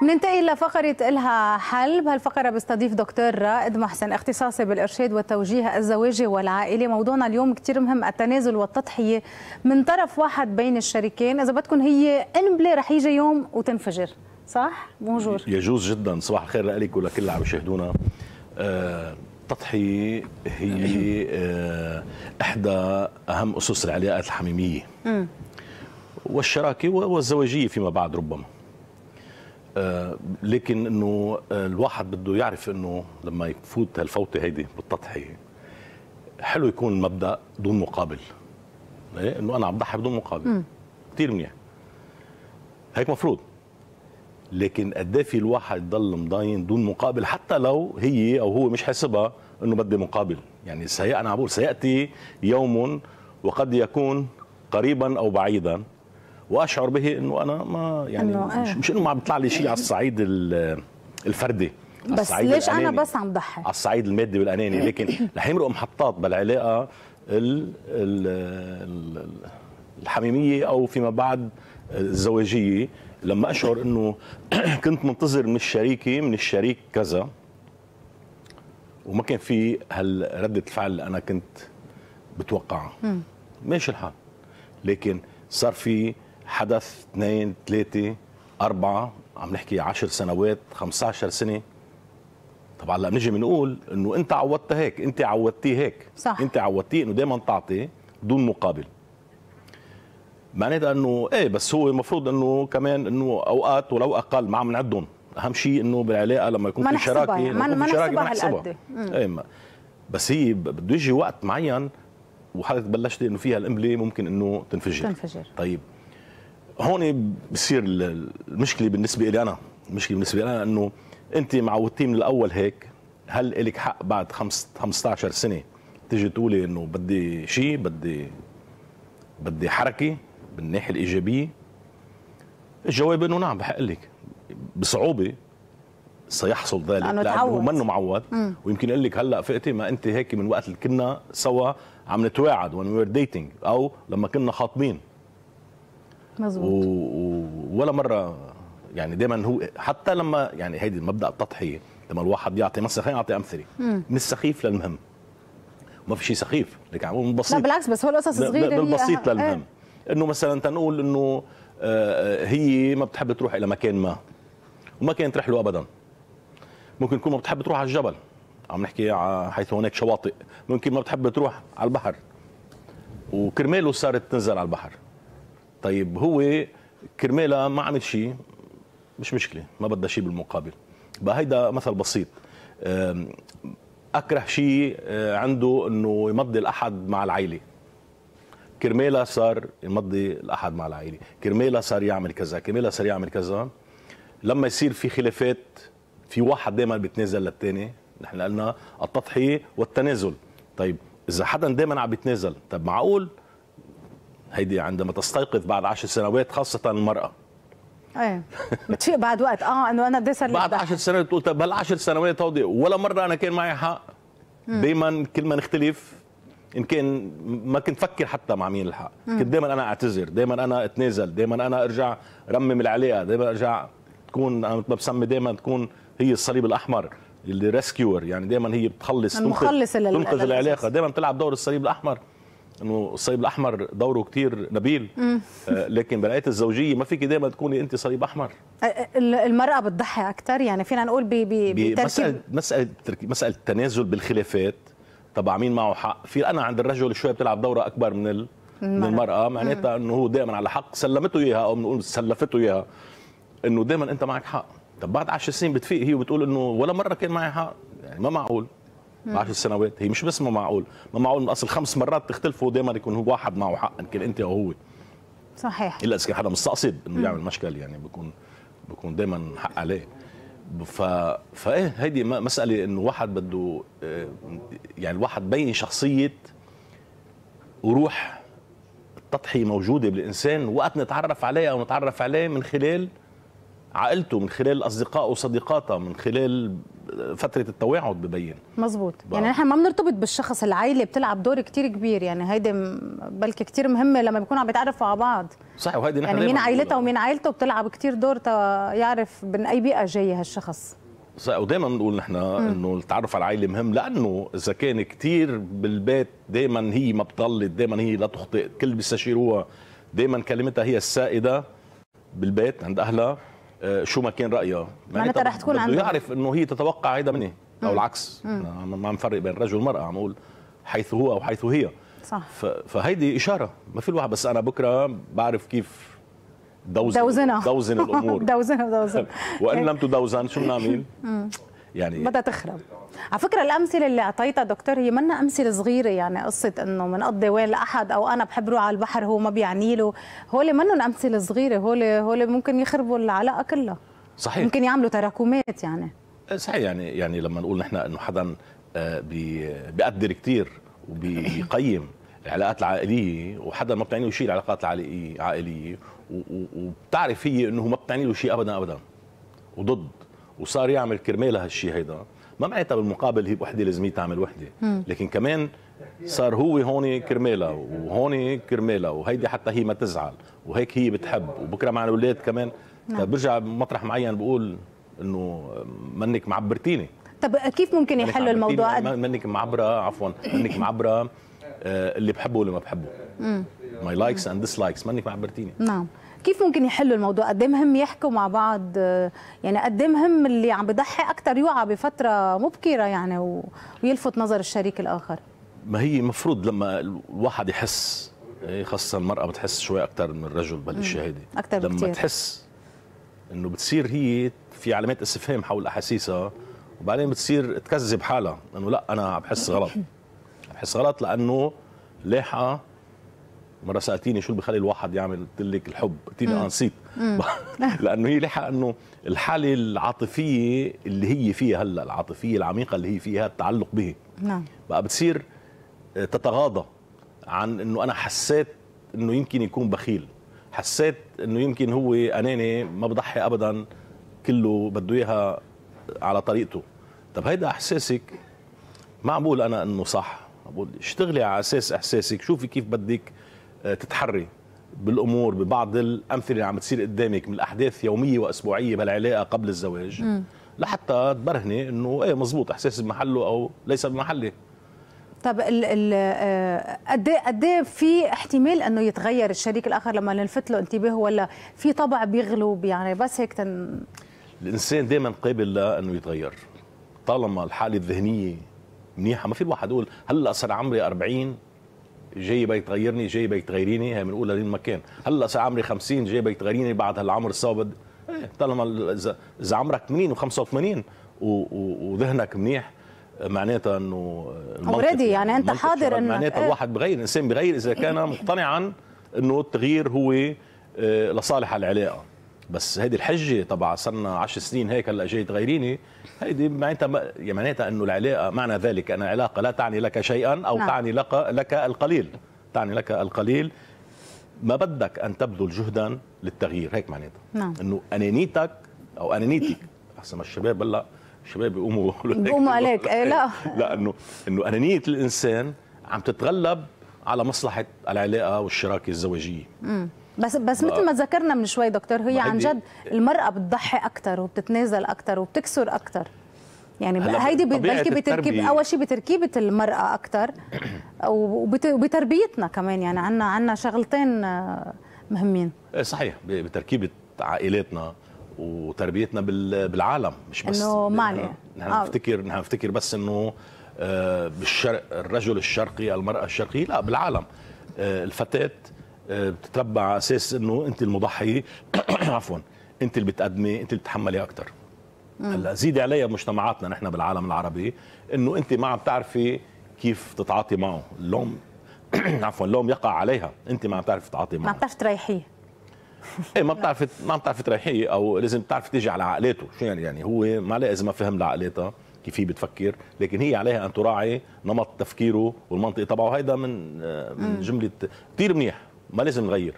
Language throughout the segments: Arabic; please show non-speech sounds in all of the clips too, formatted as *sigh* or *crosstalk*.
بننتقل لفقرة الها حل بهالفقره بستضيف دكتور رائد محسن اختصاصي بالارشاد والتوجيه الزواجي والعائلي موضوعنا اليوم كثير مهم التنازل والتضحيه من طرف واحد بين الشريكين اذا بدكم هي قنبله رح يجي يوم وتنفجر صح بونجور يجوز جدا صباح الخير لك ولكل اللي عم يشاهدونا أه التضحية هي آه، إحدى أهم أسس العلاقات الحميمية والشراكة والزواجية فيما بعد ربما آه، لكن انه آه، الواحد بده يعرف انه لما يفوت هالفوته هيدي بالتضحيه حلو يكون المبدا دون مقابل إيه؟ انه انا عم ضحي بدون مقابل كثير منيح هيك مفروض لكن قد إيه في الواحد يضل مضاين دون مقابل حتى لو هي او هو مش حاسبها انه بدي مقابل يعني انا عم بقول سياتي يوم وقد يكون قريبا او بعيدا واشعر به انه انا ما يعني إنه مش, آه. مش انه ما عم بيطلع لي شيء على إيه. الصعيد الفردي بس ليش انا بس عم ضحي على الصعيد المادي والاناني *laughs* لكن رح يمرق محطات بالعلاقه ال ال الحميميه او فيما بعد الزواجيه لما اشعر انه *clears throat* كنت منتظر من الشريكه من الشريك كذا وما كان في هالردة الفعل اللي انا كنت بتوقعها ماشي الحال لكن صار في حدث اثنين ثلاثة أربعة عم نحكي 10 سنوات 15 سنة طبعا لا نجي بنقول انه انت عودت هيك انت عودتي هيك صح انت عودتي انه دائما تعطي دون مقابل معناتها انه ايه بس هو المفروض انه كمان انه اوقات ولو اقل ما عم نعدهم اهم شيء انه بالعلاقه لما يكون يعني. في شراكه إيه، ما نحسبها ما نحسبها ما نحسبها ايه بس هي بده يجي وقت معين وحضرتك بلشتي انه فيها القنبله ممكن انه تنفجر تنفجر طيب هون بصير المشكله بالنسبه لي انا المشكله بالنسبه لي انا انه انت معودتيه من الاول هيك هل لك حق بعد 15 سنه تيجي تقولي انه بدي شيء بدي بدي حركه بالناحيه الايجابيه الجواب انه نعم بحق لك بصعوبه سيحصل ذلك لانه, لأنه منه معود مم. ويمكن يقول لك هلا فقتي ما انت هيك من وقت اللي كنا سوا عم نتواعد وان وير ديتينج او لما كنا خاطبين مظبوط و... و... ولا مره يعني دايما هو حتى لما يعني هيدي مبدا التضحيه لما الواحد يعطي مثلا خلينا نعطي امثله من السخيف للمهم ما في شيء سخيف لك عم يعني من بسيط لا بالعكس بس هو القصص صغيره بالبسيط للمهم ايه. انه مثلا تنقول انه آه، آه، هي ما بتحب تروح الى مكان ما وما كانت رحله ابدا ممكن تكون ما بتحب تروح على الجبل عم نحكي حيث هناك شواطئ ممكن ما بتحب تروح على البحر وكرماله صارت تنزل على البحر طيب هو كرمالها ما عمل شيء مش مشكله ما بدها شيء بالمقابل بقى هيدا مثل بسيط اكره شيء آه، عنده انه يمضي الاحد مع العائله كرمالها صار يمضي الاحد مع العائله كرمالها صار يعمل كذا كرمالها صار يعمل كذا لما يصير في خلافات في واحد دائما بيتنازل للثاني نحن قلنا التضحيه والتنازل طيب اذا حدا دائما عم بيتنازل طب معقول هيدي عندما تستيقظ بعد عشر سنوات خاصة المرأة ايه بتفيق بعد وقت اه انه انا بدي اسلك بعد 10 سنوات قلت بهالعشر سنوات هودي ولا مرة انا كان معي حق دائما كل ما نختلف ان كان ما كنت فكر حتى مع مين الحق كنت دائما انا اعتذر دائما انا اتنازل دائما انا ارجع رمم العلاقه دائما ارجع تكون انا ما بسمي دائما تكون هي الصليب الاحمر اللي ريسكيور يعني دايما هي بتخلص المخلص تنقذ العلاقه دايما بتلعب دور الصليب الاحمر انه الصليب الاحمر دوره كتير نبيل آه، لكن بنايه الزوجيه ما فيك دايما تكوني انت صليب احمر المراه بتضحي اكثر يعني فينا نقول بي مساله مساله مساله التنازل بالخلافات طبعا مين معه حق في انا عند الرجل شوي بتلعب دوره اكبر من ال... من المراه معناتها انه هو دائما على حق سلمته اياها او بنقول سلفته اياها انه دائما انت معك حق طب بعد 10 سنين بتفيق هي وبتقول انه ولا مره كان معي حق يعني ما معقول مع 10 سنوات هي مش بس ما معقول ما معقول من اصل خمس مرات تختلفوا دائما يكون هو واحد معه حق ان كان انت او هو صحيح الا اذا كان حدا مستقصد انه يعمل مشكل يعني بكون بكون دائما حق عليه ف فايه هيدي مساله انه واحد بده آه، يعني الواحد بين شخصيه وروح التضحيه موجوده بالانسان وقت نتعرف عليها او نتعرف عليه من خلال عائلته من خلال اصدقائه وصديقاته من خلال فتره التواعد ببين مظبوط يعني احنا ما بنرتبط بالشخص العائله بتلعب دور كتير كبير يعني هيدي بلكي كتير مهمه لما بيكونوا عم بيتعرفوا على بعض صح وهيدي نحن يعني مين عائلتها ومين عائلته بتلعب كتير دور تا يعرف من اي بيئه جاي هالشخص ودائما بنقول نحن انه التعرف على العائله مهم لانه اذا كان كثير بالبيت دائما هي ما بتغلط دائما هي لا تخطئ كل بيستشيروها دائما كلمتها هي السائده بالبيت عند اهلها آه، شو ما كان رايها يعني معناتها رح تكون عنده يعرف انه هي تتوقع هيدا مني او العكس ما نفرق بين الرجل والمراه عم اقول حيث هو او حيث هي صح فهيدي اشاره ما في الواحد بس انا بكره بعرف كيف دوزن دوزنها دوزن الامور *laughs* دوزنها دوزن *laughs* وان لم تدوزن شو بنعمل؟ يعني بدها تخرب على فكره الامثله اللي اعطيتها دكتور هي منا امثله صغيره يعني قصه انه بنقضي وين لاحد او انا بحب روح على البحر هو ما بيعني له هول منهم امثله صغيره هول هول ممكن يخربوا العلاقه كلها صحيح ممكن يعملوا تراكمات يعني أه، صحيح يعني يعني لما نقول نحن انه حدا أه، بيقدر كثير وبيقيم العلاقات العائليه وحدا ما بتعني له شيء العلاقات العائليه وبتعرف هي انه ما بتعني له شيء ابدا ابدا وضد وصار يعمل كرمالها هالشيء هيدا ما معناتها بالمقابل هي وحده لازم تعمل وحده لكن كمان صار هو هون كرمالها وهون كرمالها وهيدي حتى هي ما تزعل وهيك هي بتحب وبكره مع الاولاد كمان نعم. طيب برجع بمطرح معين بقول انه منك معبرتيني طب كيف ممكن يحلوا الموضوع منك معبره عفوا منك معبره آه، اللي بحبه واللي ما بحبه ماي لايكس اند ديسلايكس منك معبرتيني نعم كيف ممكن يحلوا الموضوع قد إيه مهم يحكوا مع بعض يعني قد إيه مهم اللي عم بضحي اكثر يوعى بفتره مبكره يعني و... ويلفت نظر الشريك الاخر ما هي المفروض لما الواحد يحس يعني خاصة المرأة بتحس شوي أكثر من الرجل بالأشياء هيدي أكثر لما بكتير. تحس إنه بتصير هي في علامات استفهام حول أحاسيسها وبعدين بتصير تكذب حالها إنه لا أنا عم بحس غلط عم بحس غلط لأنه لاحقة مره سالتيني شو اللي بخلي الواحد يعمل قلت لك الحب قلتيني انسيت *laughs* لانه هي لحق انه الحاله العاطفيه اللي هي فيها هلا العاطفيه العميقه اللي هي فيها التعلق به نعم بقى بتصير آه، تتغاضى عن انه انا حسيت انه يمكن يكون بخيل حسيت انه يمكن هو اناني ما بضحي ابدا كله بده اياها على طريقته طب هيدا احساسك ما عم بقول انا انه صح بقول اشتغلي على اساس احساسك شوفي كيف بدك تتحري بالامور ببعض الامثله اللي عم تصير قدامك من احداث يوميه واسبوعيه بالعلاقه قبل الزواج م. لحتى تبرهني انه ايه مزبوط احساسي بمحله او ليس بمحله طب ال ال آه، قد إيه- قد إيه في احتمال انه يتغير الشريك الاخر لما نلفت له انتباه ولا في طبع بيغلب يعني بس هيك تن... الانسان دائما قابل لانه يتغير طالما الحاله الذهنيه منيحه ما في الواحد يقول هلا صار عمري 40 جاي بدك تغيرني جاي بدك تغيريني هي بنقولها لين ما كان هلا صار عمري 50 جاي بدك تغيريني بعد هالعمر الصابد ايه طالما اذا عمرك 80 و85 وذهنك منيح معناتها انه اوريدي يعني انت حاضر انه معناتها إيه؟ الواحد بغير الانسان بغير اذا كان مقتنعا انه التغيير هو إيه، لصالح العلاقه بس هيدي الحجه طبعا صرنا 10 سنين هيك هلا جاي تغيريني هيدي معناتها معناتها انه العلاقه معنى ذلك ان العلاقه لا تعني لك شيئا او نعم. تعني لك لك القليل تعني لك القليل ما بدك ان تبذل جهدا للتغيير هيك معناتها نعم. انه انانيتك او انانيتك احسن ما الشباب هلا الشباب بيقوموا بيقوموا *laughs* عليك ايه لا *laughs* لا انه انه انانيه الانسان عم تتغلب على مصلحه العلاقه والشراكه الزوجيه بس بس مثل ما ذكرنا من شوي دكتور هي عن جد المراه بتضحي اكثر وبتتنازل اكثر وبتكسر اكثر يعني هيدي بلكي بتركيب اول شيء بتركيبه المراه اكثر *coughs* وبتربيتنا كمان يعني عندنا عندنا شغلتين آه، مهمين إيه، صحيح بتركيبه عائلاتنا وتربيتنا بالعالم مش بس انه معنى نحن آه. نفتكر نحن نفتكر بس انه آه، بالشرق الرجل الشرقي المراه الشرقيه لا بالعالم الفتاه آه، بتتربى على اساس انه انت المضحيه *coughs* عفوا انت اللي بتقدمي انت اللي بتتحملي اكثر هلا زيد عليها مجتمعاتنا نحن بالعالم العربي انه انت ما عم تعرفي كيف تتعاطي معه اللوم *coughs* عفوا اللوم يقع عليها انت ما عم تعرفي تتعاطي معه ما بتعرفي تريحيه ايه ما بتعرفي ما عم تريحيه او لازم بتعرفي تيجي على عقلاته شو يعني يعني هو ما اذا ما فهم لعقلاتها كيف هي بتفكر لكن هي عليها ان تراعي نمط تفكيره والمنطق تبعه هيدا من آه، من جمله كثير منيح ما لازم نغير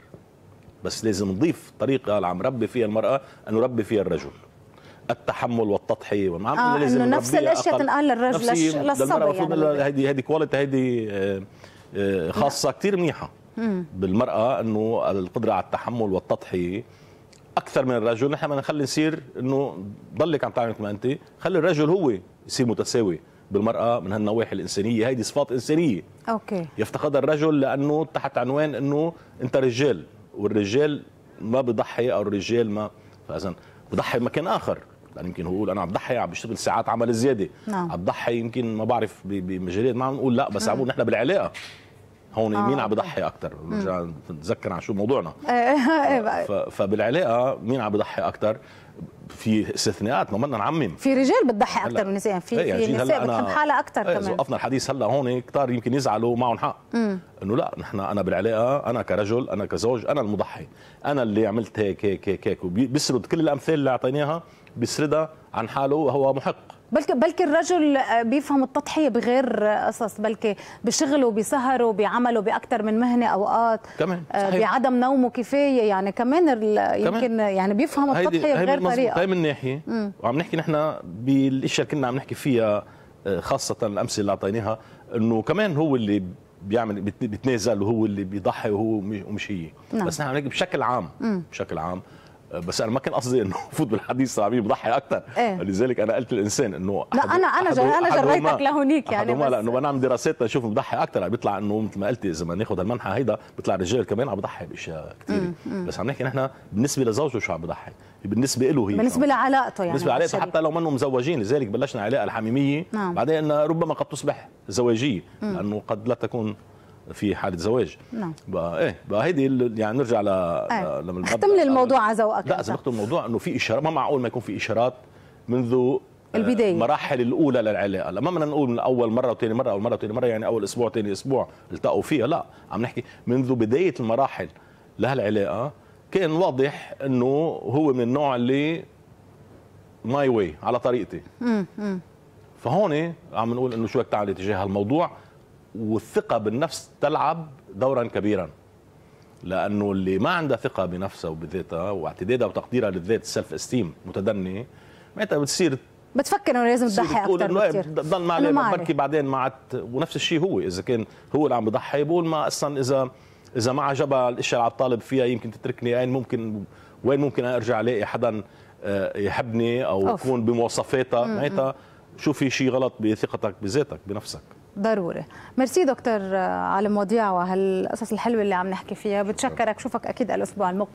بس لازم نضيف طريقه اللي عم ربي فيها المراه ان نربي فيها الرجل التحمل والتضحيه وما آه لازم انه نفس الاشياء تنقال للرجل للصبي يعني هيدي هيدي كواليتي هيدي آه، آه، نعم. خاصه كثير منيحه بالمراه انه القدره على التحمل والتضحيه اكثر من الرجل نحن ما نخلي نصير انه ضلك عم تعمل مثل ما انت خلي الرجل هو يصير متساوي بالمراه من هالنواحي الانسانيه هيدي صفات انسانيه اوكي يفتقدها الرجل لانه تحت عنوان انه انت رجال والرجال ما بضحي او الرجال ما فاذا بضحي مكان اخر يعني يمكن هو يقول انا عم بضحي عم بشتغل ساعات عمل زياده نعم. عم بضحي يمكن ما بعرف بمجالات ما عم نقول لا بس نعم. عم نقول نحن بالعلاقه هون آه. مين عم بضحي اكثر نتذكر عن شو موضوعنا *laughs* إيه. فبالعلاقه مين عم بضحي اكثر في استثناءات ما بدنا نعمم في رجال بتضحي اكثر من نساء في إيه، في نساء بتحب حالها اكثر إيه، كمان اذا وقفنا الحديث هلا هون كثار يمكن يزعلوا معهم حق انه لا نحن انا بالعلاقه انا كرجل انا كزوج انا المضحي انا اللي عملت هيك هيك هيك هيك وبيسرد كل الامثال اللي اعطيناها بيسردها عن حاله وهو محق بلكي بلكي الرجل آه، بيفهم التضحيه بغير قصص بلكي بشغله بسهره بعمله باكثر من مهنه اوقات آه، كمان صحيح. بعدم نومه كفايه يعني كمان يمكن يعني بيفهم التضحيه بغير طريقه هاي من ناحيه مم. وعم نحكي نحن بالاشياء اللي كنا عم نحكي فيها آه، خاصه الامثله اللي اعطيناها انه كمان هو اللي بيعمل بيتنازل وهو اللي بيضحي وهو مش هي نعم. بس نحن بشكل عام مم. بشكل عام بس انا ما كان قصدي انه فوت بالحديث صعبين بضحي اكثر إيه؟ لذلك انا قلت الانسان انه لا انا انا انا جريتك لهونيك يعني بس لانه بنعمل دراسات نشوف بضحي اكثر عم بيطلع انه مثل ما قلتي اذا ما ناخذ المنحة هيدا بيطلع الرجال كمان عم بضحي باشياء كثيره بس عم نحكي نحن بالنسبه لزوجته شو عم بضحي بالنسبه له هي بالنسبه لعلاقته يعني بالنسبه لعلاقته حتى لو منهم مزوجين لذلك بلشنا علاقه الحميميه نعم. بعدين ربما قد تصبح زواجيه لانه قد لا تكون في حاله زواج نعم بقى ايه بقى هيدي يعني نرجع ل إيه. لما اختم لي الموضوع على ذوقك لا اختم الموضوع انه في اشارات ما معقول ما يكون في اشارات منذ آه، البدايه المراحل الاولى للعلاقه لا ما بدنا نقول من اول مره وثاني مره اول مره وثاني مره يعني اول اسبوع ثاني اسبوع التقوا فيها لا عم نحكي منذ بدايه المراحل لهالعلاقه كان واضح انه هو من النوع اللي ماي واي على طريقتي فهون عم نقول انه شو بدك تعمل تجاه هالموضوع والثقه بالنفس تلعب دورا كبيرا لانه اللي ما عنده ثقه بنفسه وبذاتها واعتدادها وتقديرها للذات السلف استيم متدني معناتها بتصير بتفكر انه لازم تضحي اكثر إيه، بكثير ضل ما عليه بركي بعدين عاد ونفس الشيء هو اذا كان هو اللي عم بضحي بقول ما اصلا اذا اذا ما عجبها الاشياء اللي عم طالب فيها يمكن تتركني وين يعني ممكن وين ممكن ارجع الاقي حدا آه، يحبني او أوف. يكون بمواصفاتها معناتها شو في شيء غلط بثقتك بذاتك بنفسك ضروري ميرسي دكتور آه، على المواضيع وهالقصص الحلوه اللي عم نحكي فيها بتشكرك شوفك اكيد الاسبوع المقبل